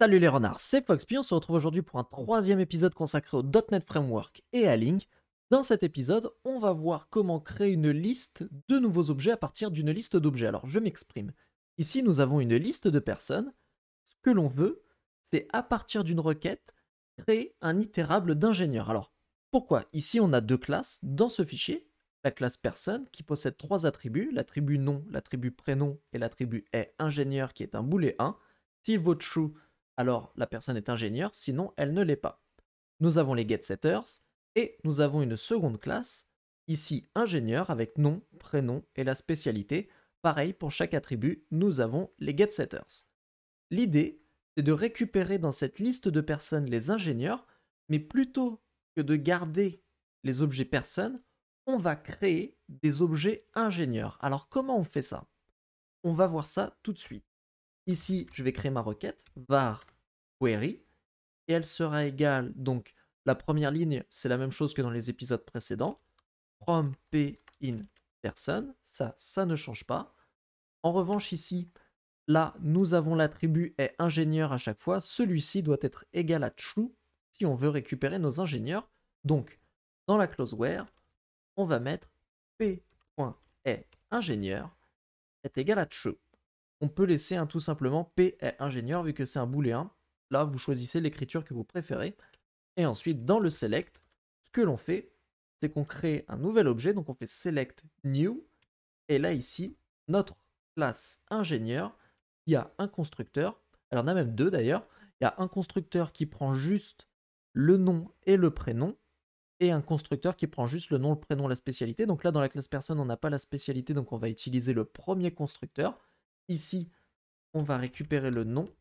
Salut les renards, c'est FoxPi, on se retrouve aujourd'hui pour un troisième épisode consacré au .NET Framework et à Link. Dans cet épisode, on va voir comment créer une liste de nouveaux objets à partir d'une liste d'objets. Alors je m'exprime. Ici, nous avons une liste de personnes. Ce que l'on veut, c'est à partir d'une requête, créer un itérable d'ingénieur. Alors pourquoi Ici, on a deux classes dans ce fichier. La classe personne qui possède trois attributs, l'attribut nom, l'attribut prénom et l'attribut est ingénieur qui est un boulet 1. S'il vaut true, alors la personne est ingénieur, sinon elle ne l'est pas. Nous avons les getsetters et nous avons une seconde classe, ici ingénieur avec nom, prénom et la spécialité. Pareil pour chaque attribut, nous avons les getsetters. L'idée, c'est de récupérer dans cette liste de personnes les ingénieurs, mais plutôt que de garder les objets personnes, on va créer des objets ingénieurs. Alors comment on fait ça On va voir ça tout de suite. Ici, je vais créer ma requête var query et elle sera égale donc la première ligne, c'est la même chose que dans les épisodes précédents. From p in person, ça, ça ne change pas. En revanche, ici, là, nous avons l'attribut est ingénieur à chaque fois. Celui-ci doit être égal à true si on veut récupérer nos ingénieurs. Donc, dans la clause where, on va mettre p.est ingénieur est égal à true on peut laisser un hein, tout simplement P est ingénieur vu que c'est un booléen. Là, vous choisissez l'écriture que vous préférez. Et ensuite, dans le select, ce que l'on fait, c'est qu'on crée un nouvel objet. Donc, on fait select new. Et là, ici, notre classe ingénieur, il y a un constructeur. Alors, on a même deux d'ailleurs. Il y a un constructeur qui prend juste le nom et le prénom. Et un constructeur qui prend juste le nom, le prénom, la spécialité. Donc là, dans la classe personne, on n'a pas la spécialité, donc on va utiliser le premier constructeur. Ici, on va récupérer le nom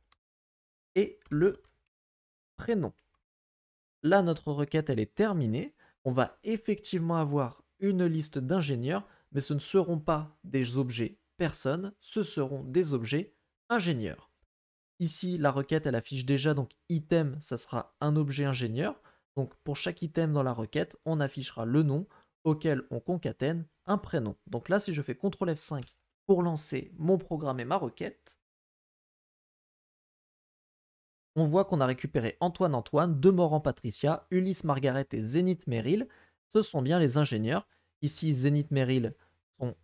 et le prénom. Là, notre requête, elle est terminée. On va effectivement avoir une liste d'ingénieurs, mais ce ne seront pas des objets personnes, ce seront des objets ingénieurs. Ici, la requête, elle affiche déjà donc item, ça sera un objet ingénieur. Donc pour chaque item dans la requête, on affichera le nom auquel on concatène un prénom. Donc là, si je fais CTRL F5 pour lancer mon programme et ma requête, on voit qu'on a récupéré Antoine Antoine, Demoran Patricia, Ulysse Margaret et Zénith Merrill. Ce sont bien les ingénieurs. Ici, Zénith Merrill, son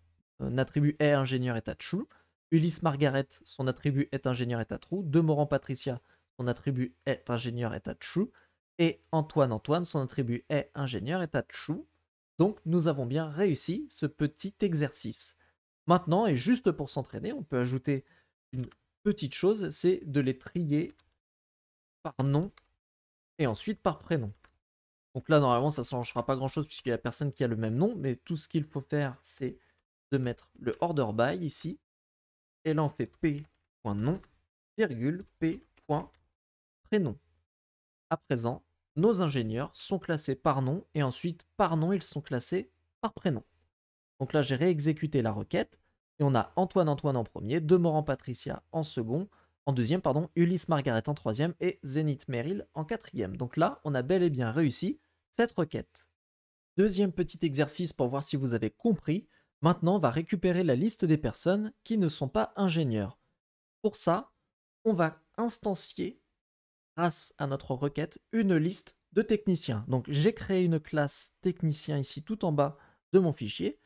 euh, attribut est ingénieur état chou, Ulysse Margaret, son attribut est ingénieur état à true. Demoran Patricia, son attribut est ingénieur état chou Et Antoine Antoine, son attribut est ingénieur état chou. Donc nous avons bien réussi ce petit exercice. Maintenant, et juste pour s'entraîner, on peut ajouter une petite chose, c'est de les trier par nom et ensuite par prénom. Donc là, normalement, ça ne changera pas grand-chose puisqu'il n'y a personne qui a le même nom, mais tout ce qu'il faut faire, c'est de mettre le order by ici. Et là, on fait p.nom, virgule, p.prénom. À présent, nos ingénieurs sont classés par nom et ensuite, par nom, ils sont classés par prénom. Donc là, j'ai réexécuté la requête. Et on a Antoine Antoine en premier, Demorand Patricia en second, en deuxième, pardon, Ulysse Margaret en troisième et Zénith meryl en quatrième. Donc là, on a bel et bien réussi cette requête. Deuxième petit exercice pour voir si vous avez compris. Maintenant, on va récupérer la liste des personnes qui ne sont pas ingénieurs. Pour ça, on va instancier, grâce à notre requête, une liste de techniciens. Donc j'ai créé une classe technicien ici tout en bas de mon fichier.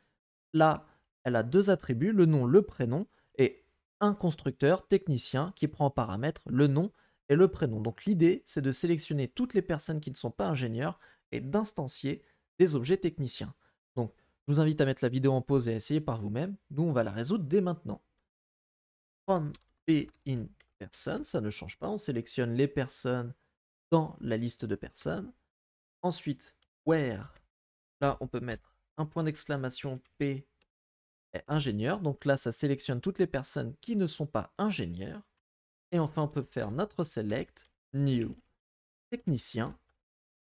Là, elle a deux attributs, le nom, le prénom, et un constructeur technicien qui prend en paramètre le nom et le prénom. Donc l'idée, c'est de sélectionner toutes les personnes qui ne sont pas ingénieurs et d'instancier des objets techniciens. Donc je vous invite à mettre la vidéo en pause et à essayer par vous-même. Nous, on va la résoudre dès maintenant. From P in person, ça ne change pas. On sélectionne les personnes dans la liste de personnes. Ensuite, where, là, on peut mettre un point d'exclamation P est ingénieur. Donc là, ça sélectionne toutes les personnes qui ne sont pas ingénieurs. Et enfin, on peut faire notre select new technicien.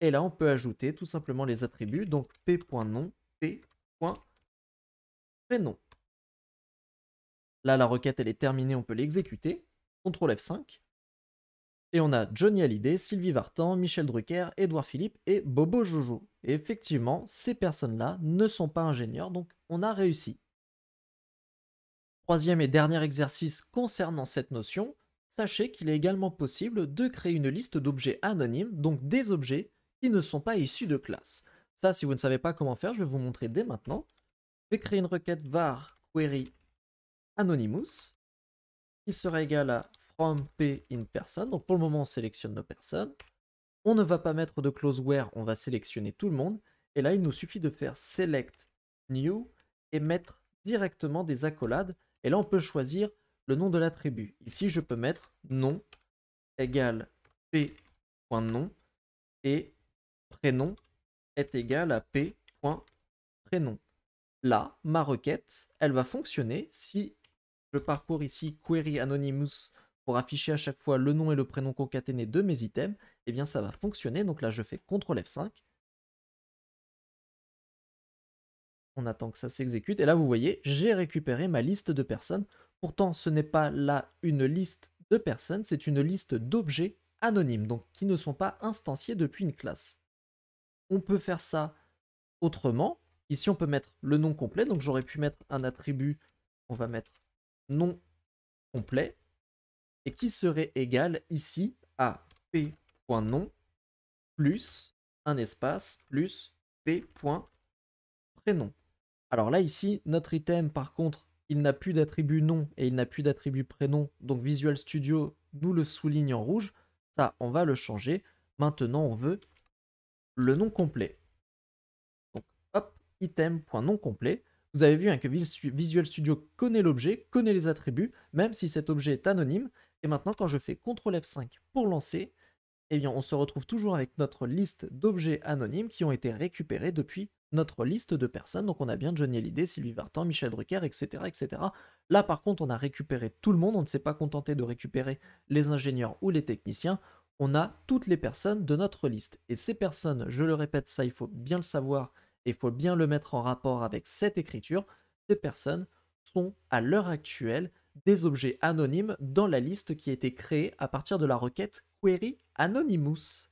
Et là, on peut ajouter tout simplement les attributs. Donc p.nom, p.prénom. Là, la requête, elle est terminée, on peut l'exécuter. CTRL F5. Et on a Johnny Hallyday, Sylvie Vartan, Michel Drucker, Edouard Philippe et Bobo Jojo. Et effectivement, ces personnes-là ne sont pas ingénieurs, donc on a réussi. Troisième et dernier exercice concernant cette notion, sachez qu'il est également possible de créer une liste d'objets anonymes, donc des objets qui ne sont pas issus de classe. Ça, si vous ne savez pas comment faire, je vais vous montrer dès maintenant. Je vais créer une requête var query anonymous qui sera égale à P in person. Donc pour le moment, on sélectionne nos personnes. On ne va pas mettre de closeware, where, on va sélectionner tout le monde. Et là, il nous suffit de faire select new et mettre directement des accolades. Et là, on peut choisir le nom de l'attribut. Ici, je peux mettre nom égale p.nom et prénom est égal à p.prénom. Là, ma requête, elle va fonctionner si je parcours ici query anonymous pour afficher à chaque fois le nom et le prénom concaténé de mes items, Et eh bien ça va fonctionner. Donc là, je fais CTRL F5. On attend que ça s'exécute. Et là, vous voyez, j'ai récupéré ma liste de personnes. Pourtant, ce n'est pas là une liste de personnes, c'est une liste d'objets anonymes, donc qui ne sont pas instanciés depuis une classe. On peut faire ça autrement. Ici, on peut mettre le nom complet. Donc, j'aurais pu mettre un attribut. On va mettre nom complet et qui serait égal ici à p.nom plus un espace plus p.prénom. Alors là, ici, notre item, par contre, il n'a plus d'attribut nom et il n'a plus d'attribut prénom, donc Visual Studio nous le souligne en rouge. Ça, on va le changer. Maintenant, on veut le nom complet. Donc, hop, item.nom complet. Vous avez vu hein, que Visual Studio connaît l'objet, connaît les attributs, même si cet objet est anonyme. Et maintenant, quand je fais CTRL F5 pour lancer, eh bien, on se retrouve toujours avec notre liste d'objets anonymes qui ont été récupérés depuis notre liste de personnes. Donc, on a bien Johnny Hallyday, Sylvie Vartan, Michel Drucker, etc., etc. Là, par contre, on a récupéré tout le monde. On ne s'est pas contenté de récupérer les ingénieurs ou les techniciens. On a toutes les personnes de notre liste. Et ces personnes, je le répète, ça, il faut bien le savoir, il faut bien le mettre en rapport avec cette écriture, ces personnes sont à l'heure actuelle des objets anonymes dans la liste qui a été créée à partir de la requête Query Anonymous.